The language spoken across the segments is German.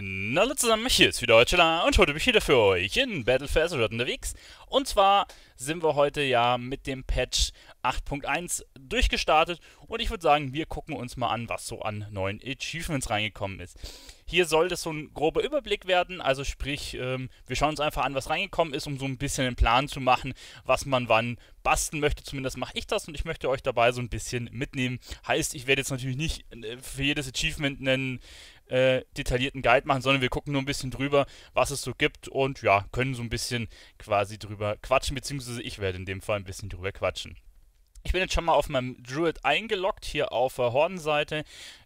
Hallo zusammen, hier ist wieder Deutschland und heute bin ich wieder für euch in Battle for Azeroth unterwegs. Und zwar sind wir heute ja mit dem Patch 8.1 durchgestartet und ich würde sagen, wir gucken uns mal an, was so an neuen Achievements reingekommen ist. Hier soll das so ein grober Überblick werden, also sprich, ähm, wir schauen uns einfach an, was reingekommen ist, um so ein bisschen einen Plan zu machen, was man wann basteln möchte. Zumindest mache ich das und ich möchte euch dabei so ein bisschen mitnehmen. Heißt, ich werde jetzt natürlich nicht äh, für jedes Achievement einen äh, detaillierten Guide machen, sondern wir gucken nur ein bisschen drüber, was es so gibt und ja, können so ein bisschen quasi drüber quatschen, beziehungsweise ich werde in dem Fall ein bisschen drüber quatschen. Ich bin jetzt schon mal auf meinem Druid eingeloggt, hier auf der horden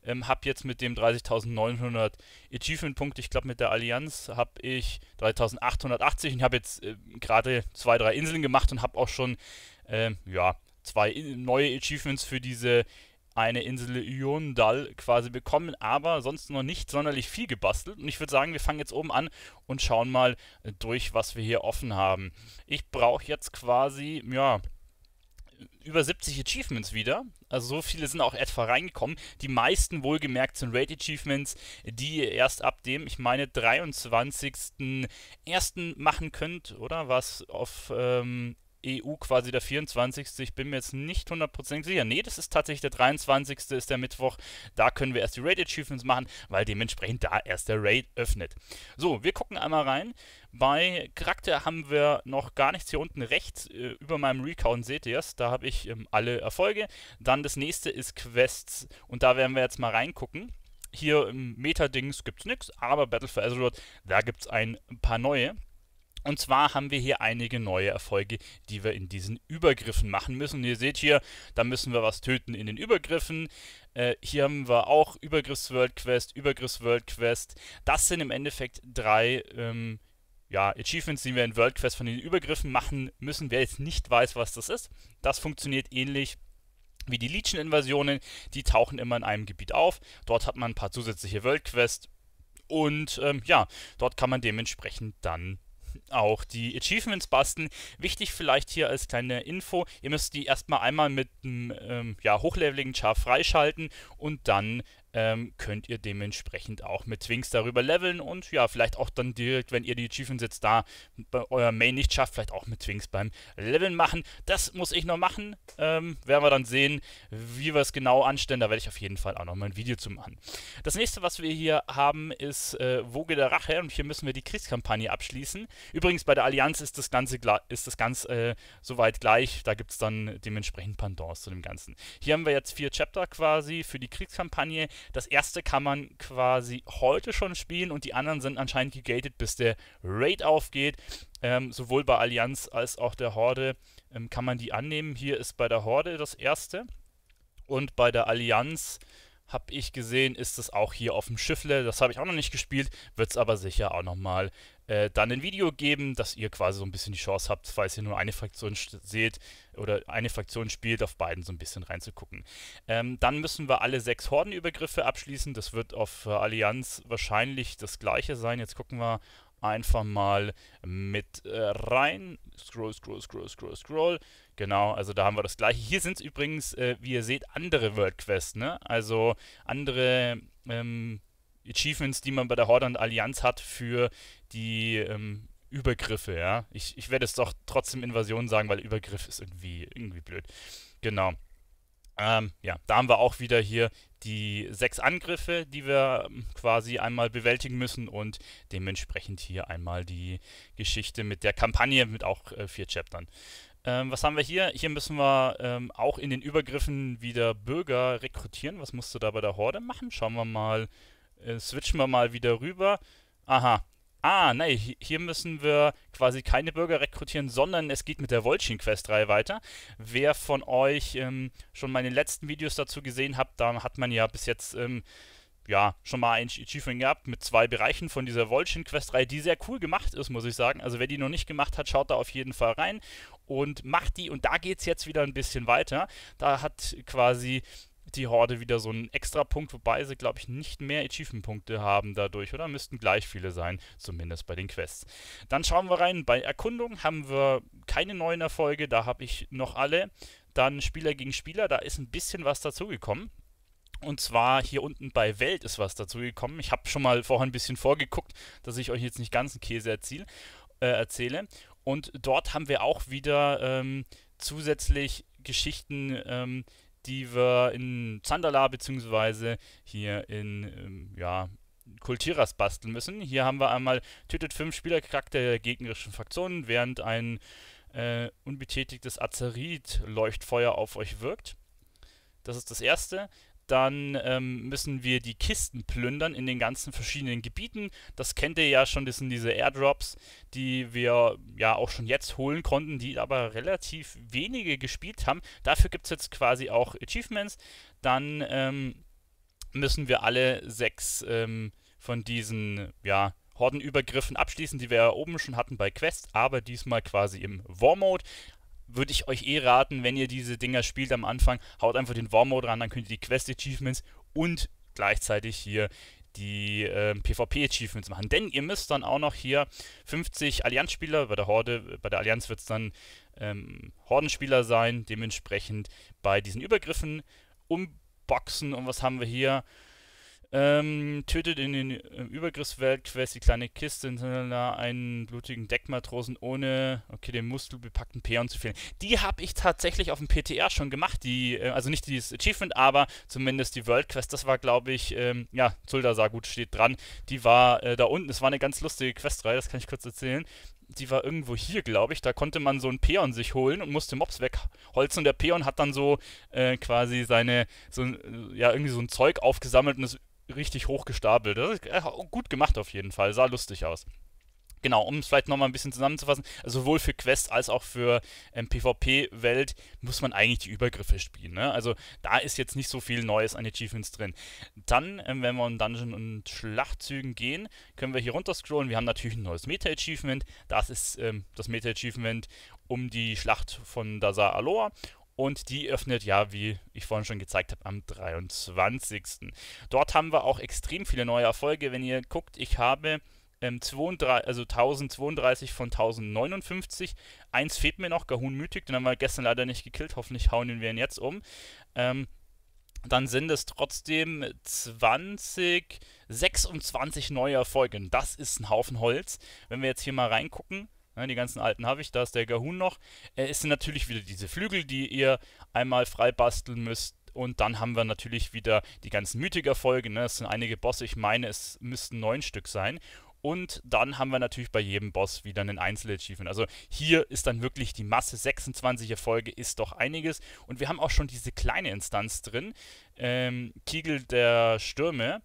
Ähm, habe jetzt mit dem 30.900 achievement punkt ich glaube mit der Allianz, habe ich 3.880 und habe jetzt äh, gerade zwei, drei Inseln gemacht und habe auch schon, äh, ja, zwei neue Achievements für diese eine Insel Yondal quasi bekommen, aber sonst noch nicht sonderlich viel gebastelt. Und ich würde sagen, wir fangen jetzt oben an und schauen mal durch, was wir hier offen haben. Ich brauche jetzt quasi, ja, über 70 Achievements wieder. Also so viele sind auch etwa reingekommen. Die meisten wohlgemerkt sind Raid Achievements, die ihr erst ab dem, ich meine, 23.01. machen könnt, oder? Was auf ähm, EU quasi der 24. Ich bin mir jetzt nicht 100% sicher. Nee, das ist tatsächlich der 23. ist der Mittwoch. Da können wir erst die Raid Achievements machen, weil dementsprechend da erst der Raid öffnet. So, wir gucken einmal rein. Bei Charakter haben wir noch gar nichts. Hier unten rechts äh, über meinem Recount seht ihr es. Da habe ich ähm, alle Erfolge. Dann das nächste ist Quests. Und da werden wir jetzt mal reingucken. Hier im Meta-Dings gibt es nichts, aber Battle for Azeroth, da gibt es ein paar neue. Und zwar haben wir hier einige neue Erfolge, die wir in diesen Übergriffen machen müssen. Und ihr seht hier, da müssen wir was töten in den Übergriffen. Äh, hier haben wir auch Übergriffs-World Quest, Übergriffs-World Quest. Das sind im Endeffekt drei ähm, ja, Achievements, die wir in World Quest von den Übergriffen machen müssen. Wer jetzt nicht weiß, was das ist, das funktioniert ähnlich wie die Legion-Invasionen. Die tauchen immer in einem Gebiet auf. Dort hat man ein paar zusätzliche World Quest. Und ähm, ja, dort kann man dementsprechend dann auch die Achievements basteln. Wichtig vielleicht hier als kleine Info, ihr müsst die erstmal einmal mit einem ähm, ja, hochleveligen Char freischalten und dann ähm, könnt ihr dementsprechend auch mit Twinks darüber leveln und ja, vielleicht auch dann direkt, wenn ihr die Achievements jetzt da bei eurem Main nicht schafft, vielleicht auch mit Twinks beim Leveln machen. Das muss ich noch machen. Ähm, werden wir dann sehen, wie wir es genau anstellen. Da werde ich auf jeden Fall auch noch mal ein Video zu machen. Das nächste, was wir hier haben, ist äh, Woge der Rache und hier müssen wir die Kriegskampagne abschließen. Übrigens, bei der Allianz ist das Ganze ist das ganz äh, soweit gleich. Da gibt es dann dementsprechend Pendants zu dem Ganzen. Hier haben wir jetzt vier Chapter quasi für die Kriegskampagne. Das erste kann man quasi heute schon spielen und die anderen sind anscheinend gegated, bis der Raid aufgeht. Ähm, sowohl bei Allianz als auch der Horde ähm, kann man die annehmen. Hier ist bei der Horde das erste. Und bei der Allianz habe ich gesehen, ist es auch hier auf dem Schiffle. Das habe ich auch noch nicht gespielt, wird es aber sicher auch nochmal äh, dann ein Video geben, dass ihr quasi so ein bisschen die Chance habt, falls ihr nur eine Fraktion seht oder eine Fraktion spielt, auf beiden so ein bisschen reinzugucken. Ähm, dann müssen wir alle sechs Hordenübergriffe abschließen. Das wird auf äh, Allianz wahrscheinlich das gleiche sein. Jetzt gucken wir einfach mal mit äh, rein. Scroll, scroll, scroll, scroll, scroll. Genau, also da haben wir das gleiche. Hier sind es übrigens, äh, wie ihr seht, andere World Quests, ne? Also andere ähm, Achievements, die man bei der Horde und Allianz hat für die ähm, Übergriffe, ja. Ich, ich werde es doch trotzdem Invasion sagen, weil Übergriff ist irgendwie, irgendwie blöd. Genau. Ähm, ja, da haben wir auch wieder hier die sechs Angriffe, die wir ähm, quasi einmal bewältigen müssen und dementsprechend hier einmal die Geschichte mit der Kampagne mit auch äh, vier Chaptern. Ähm, was haben wir hier? Hier müssen wir ähm, auch in den Übergriffen wieder Bürger rekrutieren. Was musst du da bei der Horde machen? Schauen wir mal äh, switchen wir mal wieder rüber. Aha. Ah, nein, hier müssen wir quasi keine Bürger rekrutieren, sondern es geht mit der Volchin-Quest-Reihe weiter. Wer von euch ähm, schon meine letzten Videos dazu gesehen hat, da hat man ja bis jetzt ähm, ja, schon mal ein Achievement gehabt mit zwei Bereichen von dieser Volchin Quest reihe die sehr cool gemacht ist, muss ich sagen. Also wer die noch nicht gemacht hat, schaut da auf jeden Fall rein und macht die. Und da geht es jetzt wieder ein bisschen weiter. Da hat quasi die Horde wieder so einen extra Punkt, wobei sie, glaube ich, nicht mehr Achievement-Punkte haben dadurch, oder? Müssten gleich viele sein, zumindest bei den Quests. Dann schauen wir rein. Bei Erkundung haben wir keine neuen Erfolge, da habe ich noch alle. Dann Spieler gegen Spieler, da ist ein bisschen was dazugekommen. Und zwar hier unten bei Welt ist was dazugekommen. Ich habe schon mal vorher ein bisschen vorgeguckt, dass ich euch jetzt nicht ganzen Käse erziel, äh, erzähle. Und dort haben wir auch wieder ähm, zusätzlich Geschichten. Ähm, die wir in Zandala bzw. hier in ähm, ja, Kultiras basteln müssen. Hier haben wir einmal tötet fünf Spielercharakter der gegnerischen Fraktionen, während ein äh, unbetätigtes Azerit-Leuchtfeuer auf euch wirkt. Das ist das erste. Dann ähm, müssen wir die Kisten plündern in den ganzen verschiedenen Gebieten. Das kennt ihr ja schon, das sind diese Airdrops, die wir ja auch schon jetzt holen konnten, die aber relativ wenige gespielt haben. Dafür gibt es jetzt quasi auch Achievements. Dann ähm, müssen wir alle sechs ähm, von diesen ja, Hordenübergriffen abschließen, die wir ja oben schon hatten bei Quest, aber diesmal quasi im War-Mode würde ich euch eh raten, wenn ihr diese Dinger spielt am Anfang, haut einfach den War Mode ran, dann könnt ihr die Quest Achievements und gleichzeitig hier die äh, PvP-Achievements machen. Denn ihr müsst dann auch noch hier 50 Allianz-Spieler, bei der Horde, bei der Allianz wird es dann ähm, Hordenspieler sein, dementsprechend bei diesen Übergriffen umboxen. Und was haben wir hier? Ähm, tötet in den äh, Übergriffswelt quest die kleine Kiste hintereinander einen blutigen Deckmatrosen ohne, okay, den muskelbepackten Peon zu fehlen. Die habe ich tatsächlich auf dem PTR schon gemacht, die, äh, also nicht dieses Achievement, aber zumindest die World Quest, das war glaube ich, ähm, ja, Zuldasar gut steht dran, die war äh, da unten, das war eine ganz lustige Questreihe, das kann ich kurz erzählen die war irgendwo hier, glaube ich. Da konnte man so einen Peon sich holen und musste Mobs wegholzen. Und der Peon hat dann so äh, quasi seine, so, äh, ja, irgendwie so ein Zeug aufgesammelt und es richtig hoch gestapelt. Äh, gut gemacht auf jeden Fall, sah lustig aus. Genau, um es vielleicht nochmal ein bisschen zusammenzufassen, also sowohl für Quest als auch für ähm, PvP-Welt muss man eigentlich die Übergriffe spielen. Ne? Also da ist jetzt nicht so viel Neues an Achievements drin. Dann, ähm, wenn wir in Dungeon und Schlachtzügen gehen, können wir hier runter scrollen. Wir haben natürlich ein neues Meta-Achievement. Das ist ähm, das Meta-Achievement um die Schlacht von Dazar Aloha. Und die öffnet ja, wie ich vorhin schon gezeigt habe, am 23. Dort haben wir auch extrem viele neue Erfolge. Wenn ihr guckt, ich habe ähm, 32, also 1032 von 1059. Eins fehlt mir noch, Gahun Mythik, den haben wir gestern leider nicht gekillt. Hoffentlich hauen wir ihn jetzt um. Ähm, dann sind es trotzdem 20, 26 neue Erfolge. Und das ist ein Haufen Holz. Wenn wir jetzt hier mal reingucken, die ganzen alten habe ich, da ist der Gahun noch. Äh, es sind natürlich wieder diese Flügel, die ihr einmal frei basteln müsst. Und dann haben wir natürlich wieder die ganzen Mythiker-Folgen. Ne? Es sind einige Bosse, ich meine, es müssten neun Stück sein. Und dann haben wir natürlich bei jedem Boss wieder einen Einzelachievement. Also hier ist dann wirklich die Masse, 26 Erfolge ist doch einiges. Und wir haben auch schon diese kleine Instanz drin, ähm, Kegel der Stürme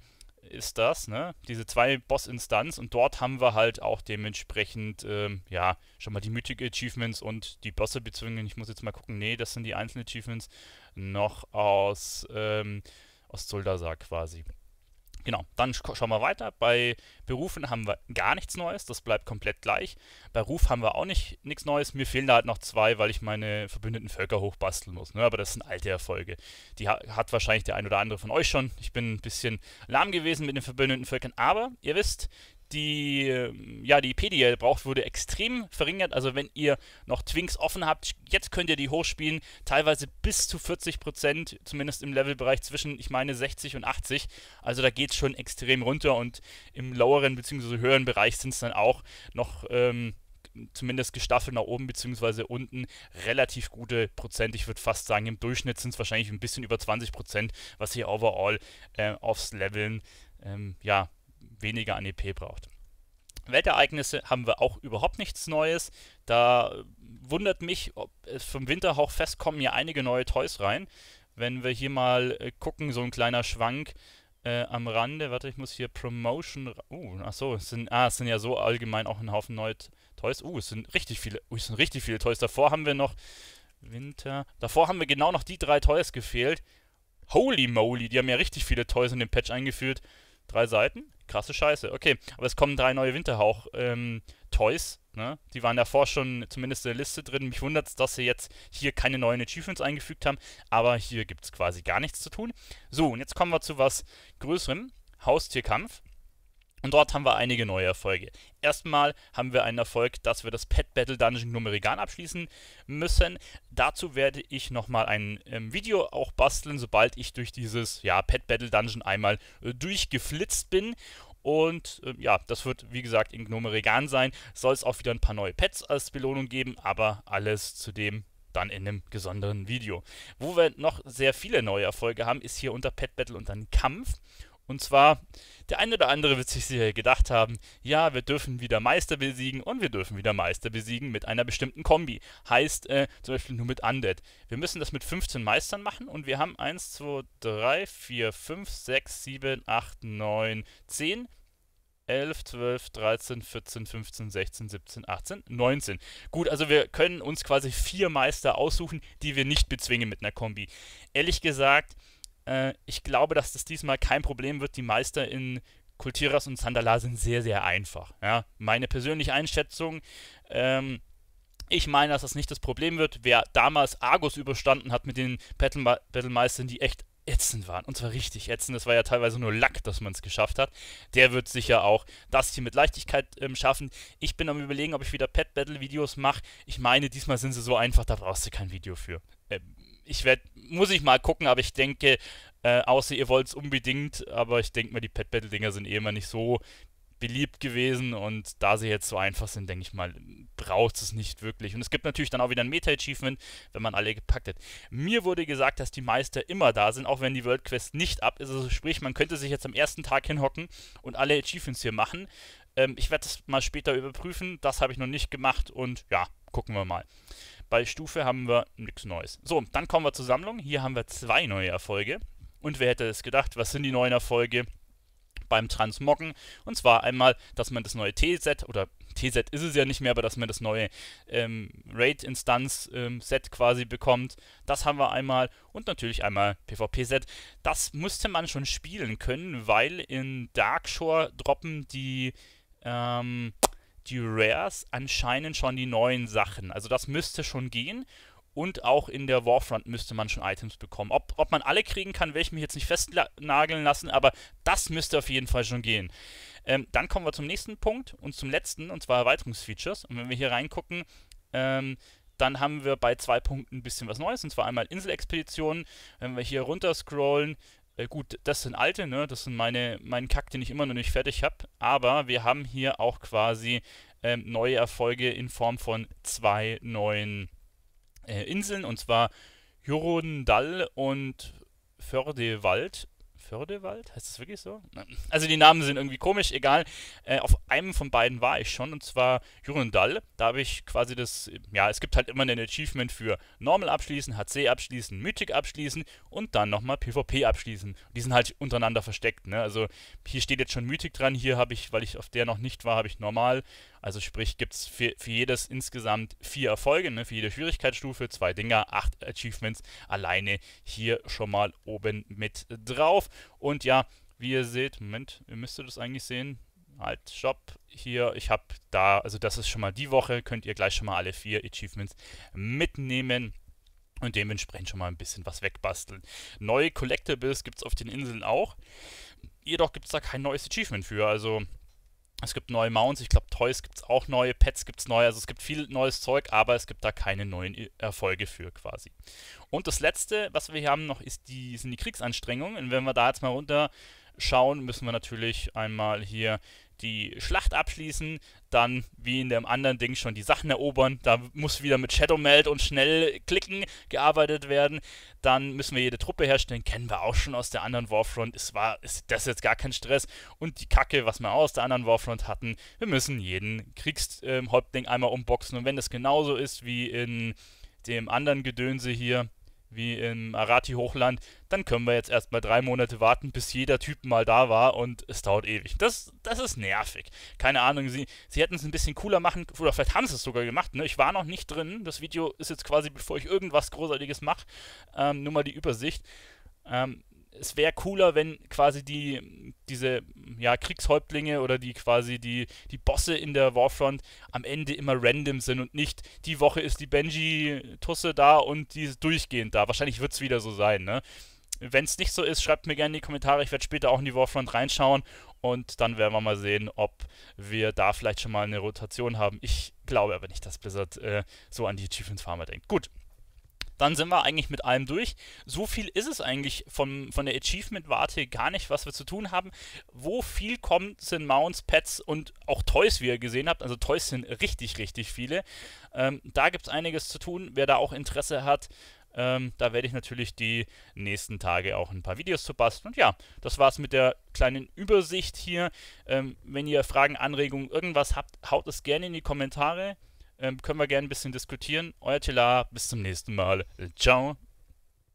ist das, ne? Diese zwei Boss-Instanz und dort haben wir halt auch dementsprechend, ähm, ja, schon mal die Mythic Achievements und die Bosse bezwingen. Ich muss jetzt mal gucken, nee, das sind die einzelnen Achievements noch aus, ähm, aus Zul'Dazar quasi. Genau, dann schauen wir weiter. Bei Berufen haben wir gar nichts Neues, das bleibt komplett gleich. Bei Ruf haben wir auch nicht nichts Neues. Mir fehlen da halt noch zwei, weil ich meine verbündeten Völker hochbasteln muss. Ne? Aber das sind alte Erfolge. Die ha hat wahrscheinlich der ein oder andere von euch schon. Ich bin ein bisschen lahm gewesen mit den verbündeten Völkern, aber ihr wisst, die, ähm, ja, die EP, die ihr braucht, wurde extrem verringert. Also wenn ihr noch Twinks offen habt, jetzt könnt ihr die hochspielen, teilweise bis zu 40%, zumindest im Levelbereich zwischen, ich meine, 60 und 80. Also da geht es schon extrem runter und im loweren bzw. höheren Bereich sind es dann auch noch... Ähm, zumindest gestaffelt nach oben bzw. unten relativ gute Prozent. Ich würde fast sagen, im Durchschnitt sind es wahrscheinlich ein bisschen über 20 Prozent, was hier overall äh, aufs Leveln ähm, ja, weniger an EP braucht. Weltereignisse haben wir auch überhaupt nichts Neues. Da wundert mich, ob es vom Winterhauch fest kommen ja einige neue Toys rein. Wenn wir hier mal äh, gucken, so ein kleiner Schwank äh, am Rande. Warte, ich muss hier Promotion. Uh, achso, es sind, ah, es sind ja so allgemein auch ein Haufen neue Toys. Uh, es sind richtig viele, uh, es sind richtig viele Toys. Davor haben wir noch Winter. Davor haben wir genau noch die drei Toys gefehlt. Holy moly, die haben ja richtig viele Toys in den Patch eingeführt. Drei Seiten krasse Scheiße. Okay, aber es kommen drei neue Winterhauch-Toys. Ähm, ne? Die waren davor schon zumindest in der Liste drin. Mich wundert es, dass sie jetzt hier keine neuen Achievements eingefügt haben, aber hier gibt es quasi gar nichts zu tun. So, und jetzt kommen wir zu was Größerem. Haustierkampf. Und dort haben wir einige neue Erfolge. Erstmal haben wir einen Erfolg, dass wir das Pet Battle Dungeon Numerigan abschließen müssen. Dazu werde ich nochmal ein ähm, Video auch basteln, sobald ich durch dieses ja, Pet Battle Dungeon einmal äh, durchgeflitzt bin. Und äh, ja, das wird wie gesagt in Gnome Regan sein. Soll es auch wieder ein paar neue Pets als Belohnung geben, aber alles zudem dann in einem gesonderen Video. Wo wir noch sehr viele neue Erfolge haben, ist hier unter Pet Battle und dann Kampf. Und zwar, der eine oder andere wird sich sicher gedacht haben, ja, wir dürfen wieder Meister besiegen und wir dürfen wieder Meister besiegen mit einer bestimmten Kombi. Heißt äh, zum Beispiel nur mit Undead. Wir müssen das mit 15 Meistern machen und wir haben 1, 2, 3, 4, 5, 6, 7, 8, 9, 10 11, 12, 13, 14, 15, 16, 17, 18, 19. Gut, also wir können uns quasi vier Meister aussuchen, die wir nicht bezwingen mit einer Kombi. Ehrlich gesagt, äh, ich glaube, dass das diesmal kein Problem wird. Die Meister in Kultiras und Sandala sind sehr, sehr einfach. Ja? Meine persönliche Einschätzung. Ähm, ich meine, dass das nicht das Problem wird. Wer damals Argus überstanden hat mit den Battle Battlemeistern, die echt ätzend waren. Und zwar richtig ätzend. Das war ja teilweise nur Lack, dass man es geschafft hat. Der wird sicher auch das hier mit Leichtigkeit ähm, schaffen. Ich bin am überlegen, ob ich wieder Pet Battle Videos mache. Ich meine, diesmal sind sie so einfach, da brauchst du kein Video für. Ähm, ich werde, muss ich mal gucken, aber ich denke, äh, außer ihr wollt es unbedingt, aber ich denke mal, die Pet Battle Dinger sind eh immer nicht so beliebt gewesen und da sie jetzt so einfach sind, denke ich mal, braucht es nicht wirklich. Und es gibt natürlich dann auch wieder ein Meta-Achievement, wenn man alle gepackt hat. Mir wurde gesagt, dass die Meister immer da sind, auch wenn die World Quest nicht ab ist. Also sprich, man könnte sich jetzt am ersten Tag hinhocken und alle Achievements hier machen. Ähm, ich werde das mal später überprüfen. Das habe ich noch nicht gemacht und ja, gucken wir mal. Bei Stufe haben wir nichts Neues. So, dann kommen wir zur Sammlung. Hier haben wir zwei neue Erfolge. Und wer hätte es gedacht, was sind die neuen Erfolge beim Transmoggen? Und zwar einmal, dass man das neue T-Set oder T-Set ist es ja nicht mehr, aber dass man das neue ähm, Raid-Instanz-Set ähm, quasi bekommt. Das haben wir einmal und natürlich einmal PvP-Set. Das musste man schon spielen können, weil in Darkshore droppen die ähm, die Rares anscheinend schon die neuen Sachen. Also das müsste schon gehen. Und auch in der Warfront müsste man schon Items bekommen. Ob, ob man alle kriegen kann, will ich mich jetzt nicht festnageln lassen, aber das müsste auf jeden Fall schon gehen. Ähm, dann kommen wir zum nächsten Punkt und zum letzten, und zwar Erweiterungsfeatures. Und wenn wir hier reingucken, ähm, dann haben wir bei zwei Punkten ein bisschen was Neues, und zwar einmal Inselexpeditionen. Wenn wir hier runter scrollen, äh, gut, das sind alte, ne? Das sind meine, mein Kack, den ich immer noch nicht fertig habe. Aber wir haben hier auch quasi ähm, neue Erfolge in Form von zwei neuen äh, Inseln. Und zwar Jorundal und Fördewald. Fördewald? Heißt das wirklich so? Also die Namen sind irgendwie komisch, egal. Äh, auf einem von beiden war ich schon, und zwar Jurundal. Da habe ich quasi das, ja, es gibt halt immer ein Achievement für Normal abschließen, HC abschließen, Mythic abschließen und dann nochmal PvP abschließen. Die sind halt untereinander versteckt, ne? Also hier steht jetzt schon Mythic dran, hier habe ich, weil ich auf der noch nicht war, habe ich Normal also sprich, gibt es für, für, jedes insgesamt vier Erfolge, ne? für jede Schwierigkeitsstufe, zwei Dinger, acht Achievements alleine hier schon mal oben mit drauf. Und ja, wie ihr seht, Moment, ihr müsstet das eigentlich sehen. Halt, Shop hier. Ich habe da, also das ist schon mal die Woche, könnt ihr gleich schon mal alle vier Achievements mitnehmen und dementsprechend schon mal ein bisschen was wegbasteln. Neue Collectibles gibt es auf den Inseln auch. Jedoch gibt es da kein neues Achievement für. Also es gibt neue Mounts, ich glaube Toys gibt es auch neue, Pets gibt es neue, also es gibt viel neues Zeug, aber es gibt da keine neuen äh, Erfolge für quasi. Und das letzte, was wir hier haben noch, ist die, sind die Kriegsanstrengungen. Und wenn wir da jetzt mal runter schauen, müssen wir natürlich einmal hier die Schlacht abschließen, dann wie in dem anderen Ding schon die Sachen erobern, da muss wieder mit Shadow Meld und schnell klicken gearbeitet werden, dann müssen wir jede Truppe herstellen, kennen wir auch schon aus der anderen Warfront, es war, ist das jetzt gar kein Stress und die Kacke, was wir auch aus der anderen Warfront hatten, wir müssen jeden Kriegshäuptling ähm, einmal umboxen und wenn das genauso ist wie in dem anderen Gedönse hier, wie im Arati-Hochland, dann können wir jetzt erstmal drei Monate warten, bis jeder Typ mal da war und es dauert ewig. Das, das ist nervig. Keine Ahnung, sie, sie hätten es ein bisschen cooler machen, oder vielleicht haben sie es sogar gemacht, ne? Ich war noch nicht drin, das Video ist jetzt quasi, bevor ich irgendwas Großartiges mache, ähm, nur mal die Übersicht. Ähm, es wäre cooler, wenn quasi die, diese ja, Kriegshäuptlinge oder die quasi die, die Bosse in der Warfront am Ende immer random sind und nicht die Woche ist die Benji-Tusse da und die ist durchgehend da. Wahrscheinlich wird es wieder so sein, ne? Wenn es nicht so ist, schreibt mir gerne in die Kommentare. Ich werde später auch in die Warfront reinschauen und dann werden wir mal sehen, ob wir da vielleicht schon mal eine Rotation haben. Ich glaube aber nicht, dass Blizzard äh, so an die Achievements Farmer denkt. Gut, dann sind wir eigentlich mit allem durch. So viel ist es eigentlich von, von der Achievement-Warte gar nicht, was wir zu tun haben. Wo viel kommt, sind Mounts, Pets und auch Toys, wie ihr gesehen habt. Also Toys sind richtig, richtig viele. Ähm, da gibt es einiges zu tun. Wer da auch Interesse hat, ähm, da werde ich natürlich die nächsten Tage auch ein paar Videos zu basteln. Und ja, das war's mit der kleinen Übersicht hier. Ähm, wenn ihr Fragen, Anregungen, irgendwas habt, haut es gerne in die Kommentare ähm, können wir gerne ein bisschen diskutieren. Euer Tela, bis zum nächsten Mal. Ciao.